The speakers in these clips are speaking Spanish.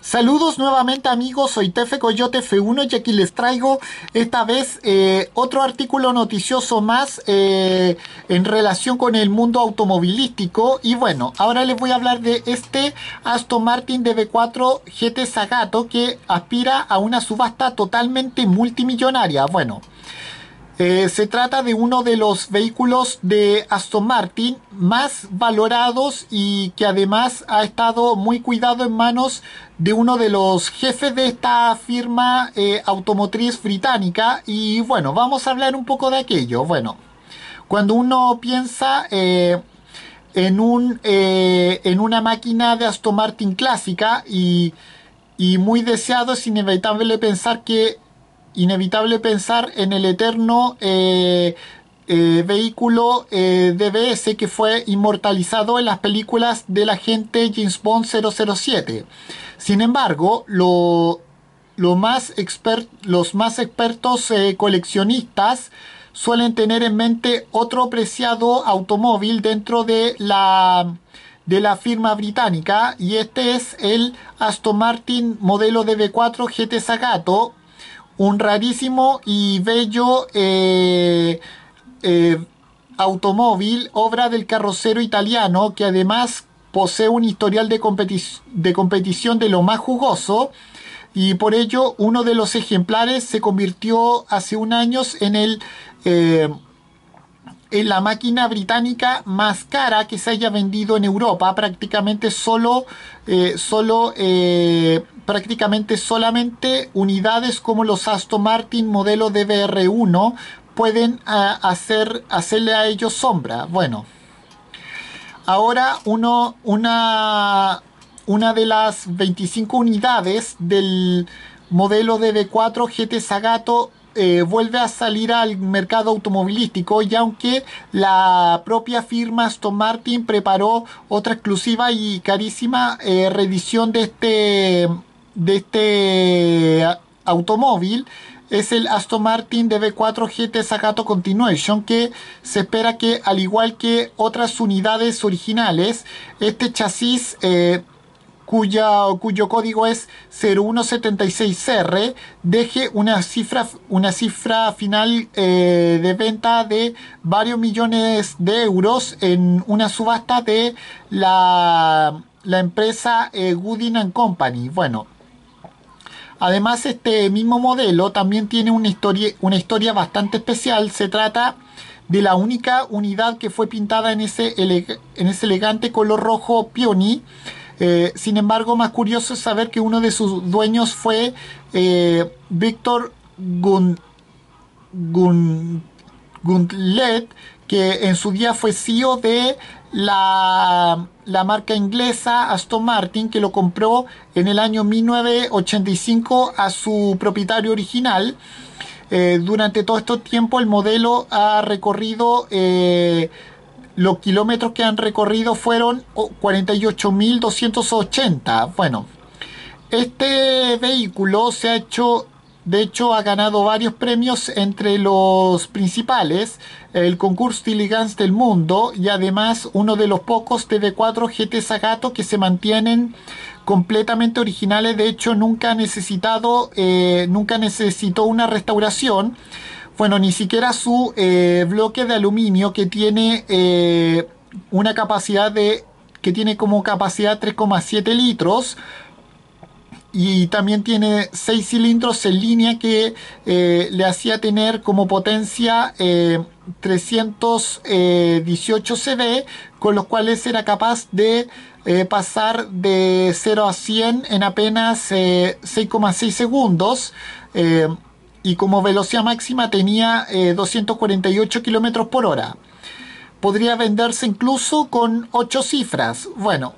Saludos nuevamente amigos, soy Tefe Coyote F1 y aquí les traigo esta vez eh, otro artículo noticioso más eh, en relación con el mundo automovilístico y bueno, ahora les voy a hablar de este Aston Martin DB4 GT Zagato que aspira a una subasta totalmente multimillonaria. Bueno, eh, se trata de uno de los vehículos de Aston Martin más valorados y que además ha estado muy cuidado en manos de uno de los jefes de esta firma eh, automotriz británica. Y bueno, vamos a hablar un poco de aquello. Bueno, cuando uno piensa... Eh, en, un, en una máquina de Aston Martin clásica y, y muy deseado es inevitable pensar que inevitable pensar en el eterno eh, eh, vehículo eh, DBS que fue inmortalizado en las películas la agente James Bond 007. Sin embargo, lo, más los más expertos coleccionistas suelen tener en mente otro preciado automóvil dentro de la de la firma británica y este es el Aston Martin modelo DB4 GT Zagato un rarísimo y bello eh, eh, automóvil, obra del carrocero italiano, que además posee un historial de, competición de lo más jugoso y por ello uno de los ejemplares se convirtió hace un año en el eh, en la máquina británica más cara que se haya vendido en Europa prácticamente solo solo prácticamente solamente unidades como los Aston Martin modelo DBR1 pueden ah, hacer, hacerle a ellos sombra. Bueno, ahora uno, una, una de las 25 unidades del modelo DB4 GT Sagato eh, vuelve a salir al mercado automovilístico y aunque la propia firma Aston Martin preparó otra exclusiva y carísima eh, reedición de este de este automóvil es el Aston Martin DB4 GT Zagato Continuation que se espera que al igual que otras unidades originales este chasis eh, cuya, cuyo código es 0176R deje una cifra, una cifra final eh, de venta de varios millones de euros en una subasta de la, empresa Goodin eh, Gooding Company bueno Además, este mismo modelo también tiene una historia, una historia bastante especial. Se trata de la única unidad que fue pintada en ese, en ese elegante color rojo peony. Eh, sin embargo, más curioso es saber que uno de sus dueños fue eh, Víctor Gun, que en su día fue CEO de la, marca inglesa Aston Martin, que lo compró en el año 1985 a su propietario original. Eh, durante todo este tiempo el modelo ha recorrido, eh, los kilómetros que han recorrido fueron 48.280. Bueno, este vehículo se ha hecho de hecho, ha ganado varios premios entre los principales, el concurso Tilligans del mundo y además uno de los pocos TV4 GT Zagato que se mantienen completamente originales. De hecho, nunca ha necesitado, eh, necesitó una restauración. Bueno, ni siquiera su eh, bloque de aluminio que tiene eh, una capacidad de que tiene como capacidad 3,7 litros y también tiene 6 cilindros en línea que eh, le hacía tener como potencia 318 eh, eh, CV con los cuales era capaz de pasar de 0 a 100 en apenas 6,6 segundos y como velocidad máxima tenía 248 kilómetros por hora podría venderse incluso con 8 cifras bueno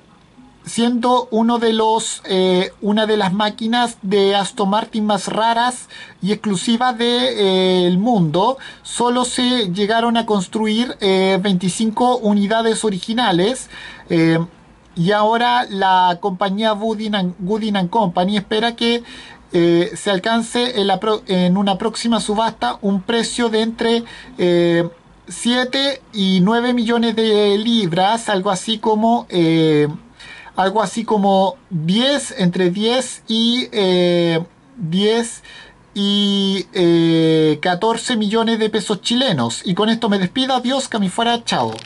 siendo uno de los, eh, una de las máquinas de Aston Martin más raras y exclusivas del eh, mundo. Solo se llegaron a construir 25 eh, unidades originales. y ahora la compañía Woodin Company espera que se alcance en, en, una próxima subasta un precio de entre 7 y 9 millones de libras, algo así como algo así como 10, entre 10 y eh, 10 y eh, 14 millones de pesos chilenos. Y con esto me despido, adiós, que fuera, chao.